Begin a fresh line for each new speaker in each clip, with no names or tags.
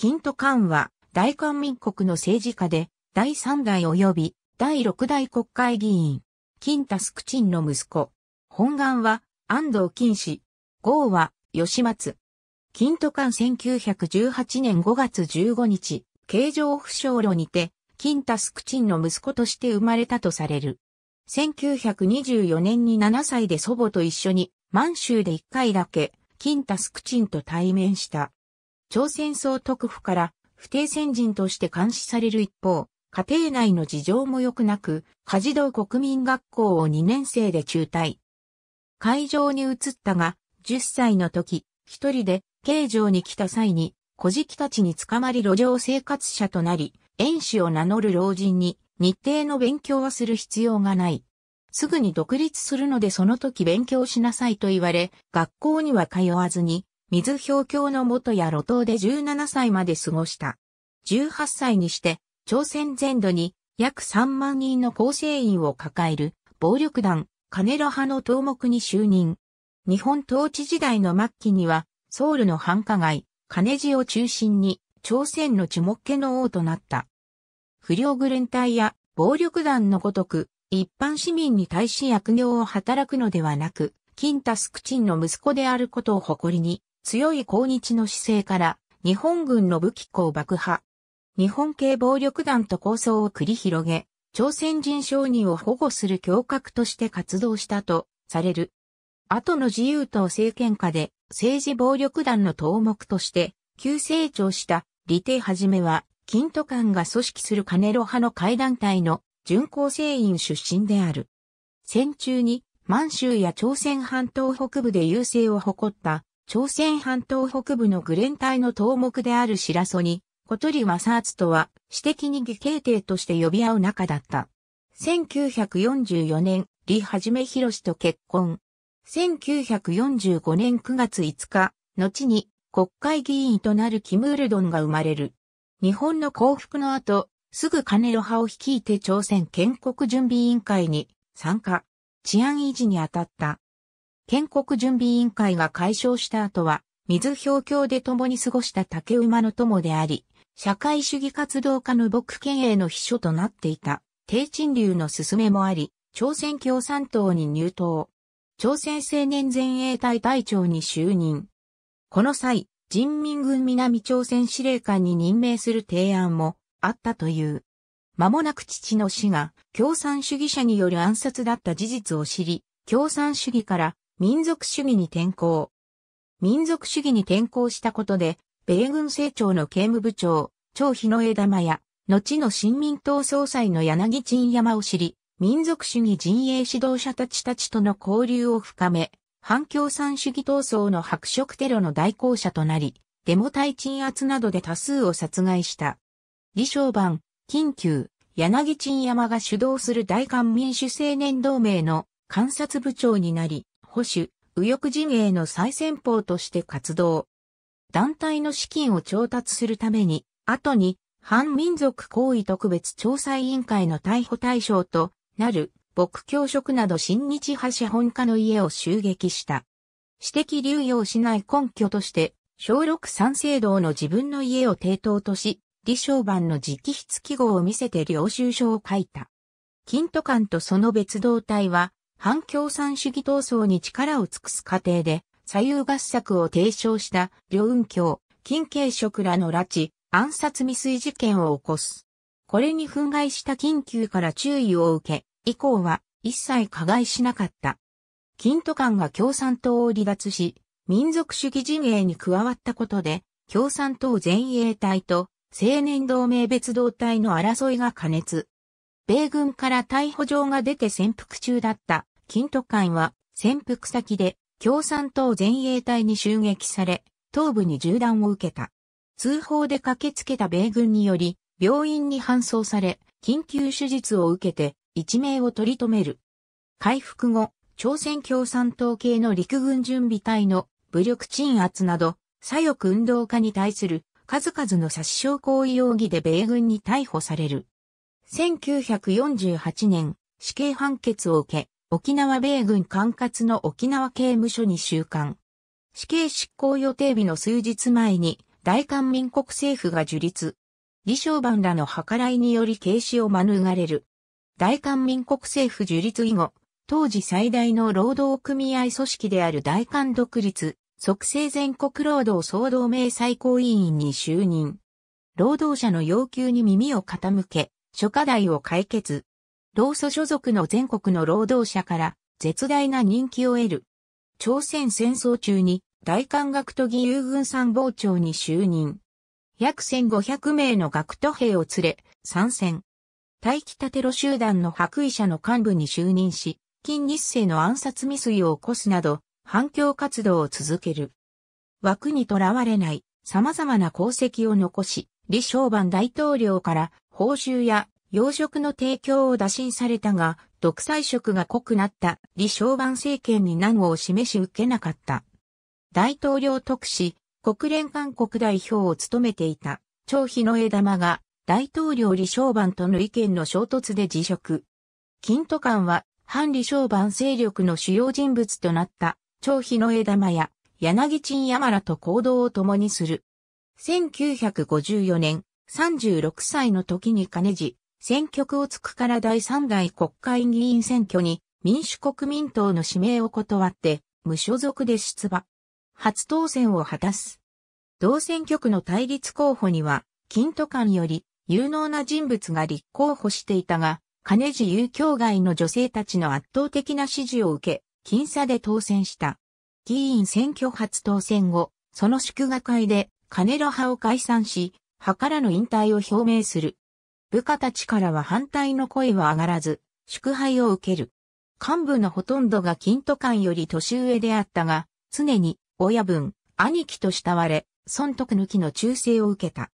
金ン官は、大韓民国の政治家で、第3代及び、第6代国会議員、金タスクチンの息子。本願は、安藤金氏。号は、吉松。金都官1918年5月15日、京城不省路にて、金タスクチンの息子として生まれたとされる。1924年に7歳で祖母と一緒に、満州で1回だけ、金タスクチンと対面した。朝鮮総督府から不定戦人として監視される一方、家庭内の事情も良くなく、家事道国民学校を2年生で中退。会場に移ったが、10歳の時、一人で、刑場に来た際に、小敷たちに捕まり路上生活者となり、演師を名乗る老人に、日程の勉強はする必要がない。すぐに独立するのでその時勉強しなさいと言われ、学校には通わずに、水氷橋の元や路頭で17歳まで過ごした。18歳にして、朝鮮全土に約3万人の構成員を抱える暴力団、カネロ派の頭目に就任。日本統治時代の末期には、ソウルの繁華街、カネジを中心に、朝鮮の地目家の王となった。不良グレン隊や暴力団のごとく、一般市民に対し悪行を働くのではなく、金タスクチンの息子であることを誇りに、強い抗日の姿勢から、日本軍の武器庫を爆破。日本系暴力団と抗争を繰り広げ、朝鮮人商人を保護する強格として活動したとされる。後の自由党政権下で政治暴力団の頭目として急成長した李帝はじめは、金都官が組織するカネロ派の会団体の巡航。成員出身である。戦中に満州や朝鮮半島北部で優勢を誇った朝鮮半島北部のグレン隊の頭目である白曽に、小鳥正ツとは、私的に義兄弟として呼び合う仲だった。1944年、李はじめ博と結婚。1945年9月5日、後に国会議員となるキム・ウルドンが生まれる。日本の降伏の後、すぐ金ロ派を率いて朝鮮建国準備委員会に参加。治安維持に当たった。建国準備委員会が解消した後は、水氷橋で共に過ごした竹馬の友であり、社会主義活動家の牧県営の秘書となっていた、低賃流の勧めもあり、朝鮮共産党に入党。朝鮮青年前衛隊隊長に就任。この際、人民軍南朝鮮司令官に任命する提案もあったという。間もなく父の死が共産主義者による暗殺だった事実を知り、共産主義から民族主義に転向。民族主義に転向したことで、米軍政庁の刑務部長、張日の枝間や、後の新民党総裁の柳陳山を知り、民族主義陣営指導者たちたちとの交流を深め、反共産主義闘争の白色テロの代行者となり、デモ隊鎮圧などで多数を殺害した。李承晩、緊急、柳陳山が主導する大韓民主青年同盟の観察部長になり、保守、右翼陣営の最先鋒として活動。団体の資金を調達するために、後に、反民族行為特別調査委員会の逮捕対象となる、牧教職など新日派資本家の家を襲撃した。私的流用しない根拠として、小六三省堂の自分の家を抵当とし、李承晩の直筆記号を見せて領収書を書いた。金都館とその別動隊は、反共産主義闘争に力を尽くす過程で、左右合作を提唱した両運教、金慶職らの拉致、暗殺未遂事件を起こす。これに憤慨した緊急から注意を受け、以降は一切加害しなかった。金都官が共産党を離脱し、民族主義陣営に加わったことで、共産党前衛隊と青年同盟別動隊の争いが加熱。米軍から逮捕状が出て潜伏中だった金都館は潜伏先で共産党前衛隊に襲撃され、頭部に銃弾を受けた。通報で駆けつけた米軍により、病院に搬送され、緊急手術を受けて一命を取り留める。回復後、朝鮮共産党系の陸軍準備隊の武力鎮圧など、左翼運動家に対する数々の殺傷行為容疑で米軍に逮捕される。1948年、死刑判決を受け、沖縄米軍管轄の沖縄刑務所に収監。死刑執行予定日の数日前に、大韓民国政府が樹立。李承晩らの計らいにより軽視を免れる。大韓民国政府樹立以後、当時最大の労働組合組織である大韓独立、即成全国労働総同盟最高委員に就任。労働者の要求に耳を傾け、諸課題を解決。労組所属の全国の労働者から絶大な人気を得る。朝鮮戦争中に大韓学徒義勇軍参謀長に就任。約1500名の学徒兵を連れ、参戦。大気たテロ集団の白衣者の幹部に就任し、金日成の暗殺未遂を起こすなど、反響活動を続ける。枠にとらわれない様々な功績を残し、李承晩大統領から報酬や養殖の提供を打診されたが、独裁色が濃くなった李承晩政権に難を示し受けなかった。大統領特使、国連韓国代表を務めていた、張飛の枝間が、大統領李承晩との意見の衝突で辞職。金都官は、反李承晩勢力の主要人物となった、張飛の枝間や、柳陳山らと行動を共にする。1954年、36歳の時に金次、選挙区をつくから第3代国会議員選挙に民主国民党の指名を断って無所属で出馬。初当選を果たす。同選挙区の対立候補には、金都間より有能な人物が立候補していたが、金地有境外の女性たちの圧倒的な支持を受け、僅差で当選した。議員選挙初当選後、その祝賀会で金の派を解散し、派からの引退を表明する。部下たちからは反対の声は上がらず、祝杯を受ける。幹部のほとんどが金都官より年上であったが、常に親分、兄貴と慕われ、孫徳抜きの忠誠を受けた。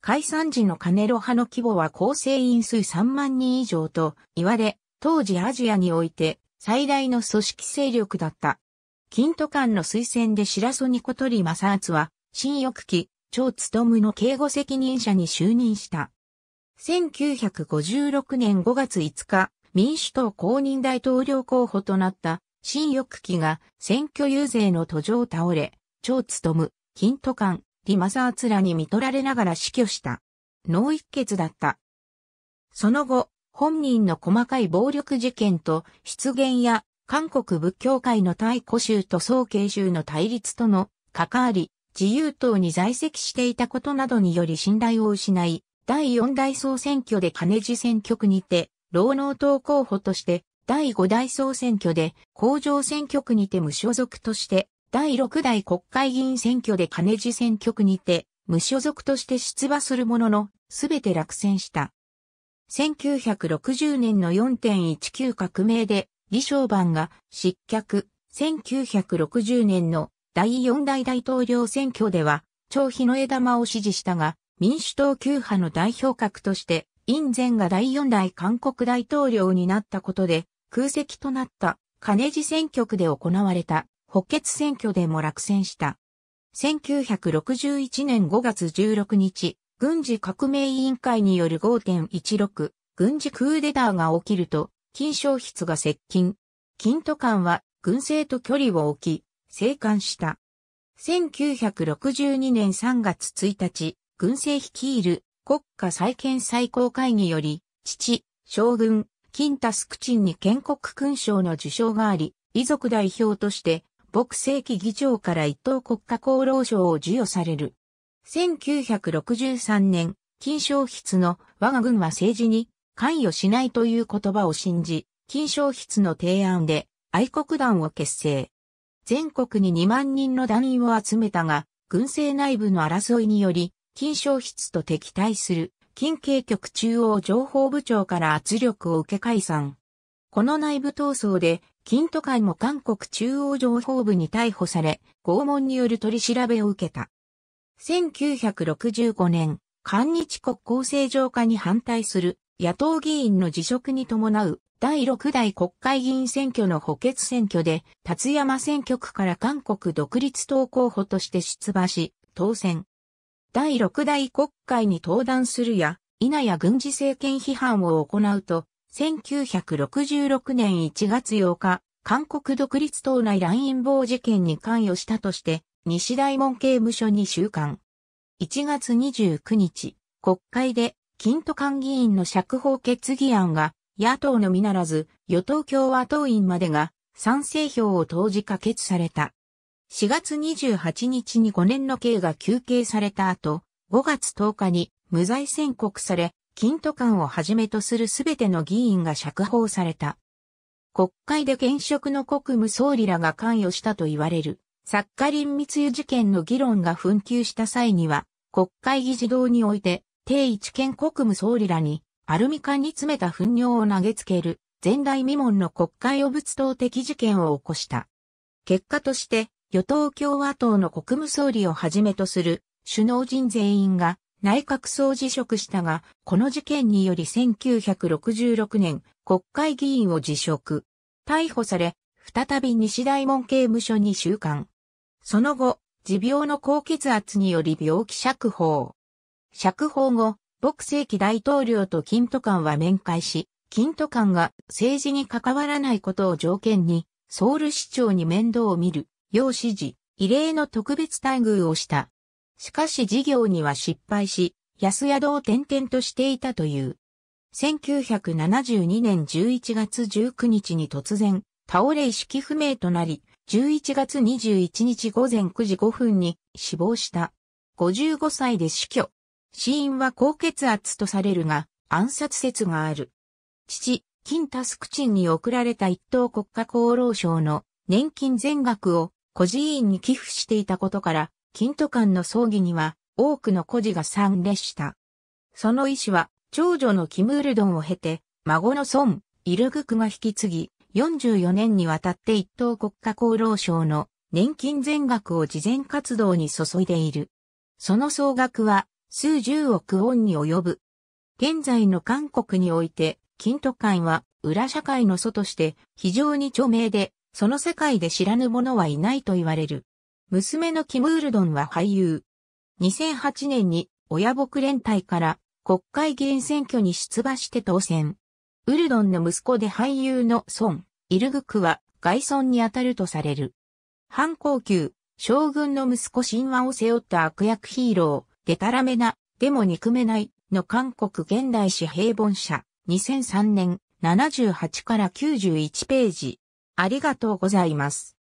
解散時のカネロ派の規模は構成員数3万人以上と言われ、当時アジアにおいて最大の組織勢力だった。金都官の推薦で白曽に小鳥正厚は、新翼期、超務の警護責任者に就任した。1956年5月5日、民主党公認大統領候補となった新翼機が選挙遊説の途上を倒れ、超務、金都官、リマザーツらに見取られながら死去した。脳一血だった。その後、本人の細かい暴力事件と失言や韓国仏教界の対古州と総慶州の対立との関わり、自由党に在籍していたことなどにより信頼を失い、第4代総選挙で金地選挙区にて、労農党候補として、第5代総選挙で、工場選挙区にて無所属として、第6代国会議員選挙で金地選挙区にて、無所属として出馬するものの、すべて落選した。1960年の4.19革命で、李承晩が失脚。1960年の第4代大統領選挙では、張飛の枝間を支持したが、民主党旧派の代表格として、印前が第4代韓国大統領になったことで、空席となった金地選挙区で行われた補欠選挙でも落選した。1961年5月16日、軍事革命委員会による5.16軍事クーデターが起きると、金消室が接近。金都官は軍政と距離を置き、生還した。1962年3月1日、軍政率いる国家再建最高会議より、父、将軍、金タスクチンに建国勲章の受章があり、遺族代表として、牧世紀議長から一等国家功労賞を授与される。1963年、金賞筆の我が軍は政治に関与しないという言葉を信じ、金賞筆の提案で愛国団を結成。全国に2万人の団員を集めたが、軍政内部の争いにより、金消失と敵対する、金慶局中央情報部長から圧力を受け解散。この内部闘争で、金都会も韓国中央情報部に逮捕され、拷問による取り調べを受けた。1965年、韓日国交正常化に反対する野党議員の辞職に伴う第6代国会議員選挙の補欠選挙で、辰山選挙区から韓国独立党候補として出馬し、当選。第6代国会に登壇するや、否や軍事政権批判を行うと、1966年1月8日、韓国独立党内乱陰謀事件に関与したとして、西大門刑務所に収監。1月29日、国会で、金都官議員の釈放決議案が、野党のみならず、与党共和党員までが、賛成票を投じ可決された。4月28日に5年の刑が求刑された後、5月10日に無罪宣告され、金都官をはじめとするすべての議員が釈放された。国会で現職の国務総理らが関与したと言われる、サッカリン密輸事件の議論が紛糾した際には、国会議事堂において、定一見国務総理らに、アルミ缶に詰めた糞尿を投げつける、前代未聞の国会汚物等的事件を起こした。結果として、与党共和党の国務総理をはじめとする首脳陣全員が内閣総辞職したが、この事件により1966年国会議員を辞職。逮捕され、再び西大門刑務所に収監。その後、持病の高血圧により病気釈放。釈放後、牧世紀大統領と金都官は面会し、金都官が政治に関わらないことを条件に、ソウル市長に面倒を見る要支持、異例の特別待遇をした。しかし事業には失敗し、安宿を転々としていたという。1972年11月19日に突然、倒れ意識不明となり、11月21日午前9時5分に死亡した。55歳で死去。死因は高血圧とされるが、暗殺説がある。父、金タスクチンに送られた一等国家厚労省の年金全額を孤児院に寄付していたことから、金都館の葬儀には多くの孤児が参列した。その医師は、長女のキムールドンを経て、孫の孫、イルグクが引き継ぎ、44年にわたって一等国家厚労省の年金全額を慈善活動に注いでいる。その総額は数十億ウォンに及ぶ。現在の韓国において、金都館は裏社会の祖として非常に著名でその世界で知らぬ者はいないと言われる。娘のキムウルドンは俳優。2008年に親睦連帯から国会議員選挙に出馬して当選。ウルドンの息子で俳優のソン、イルグクは外孫に当たるとされる。反抗級、将軍の息子神話を背負った悪役ヒーロー、デタラメな、でも憎めない、の韓国現代史平凡社、2003年、78から91ページ。ありがとうございます。